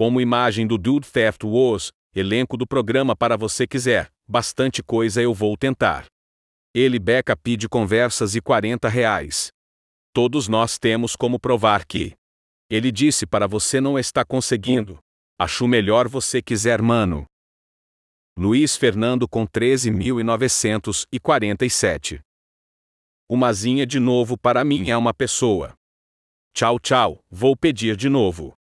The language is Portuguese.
como imagem do Dude Theft Wars, elenco do programa para você quiser, bastante coisa eu vou tentar. Ele beca pede conversas e 40 reais. Todos nós temos como provar que. Ele disse para você não está conseguindo. Acho melhor você quiser mano. Luiz Fernando com 13.947. Umazinha de novo para mim é uma pessoa. Tchau, tchau, vou pedir de novo.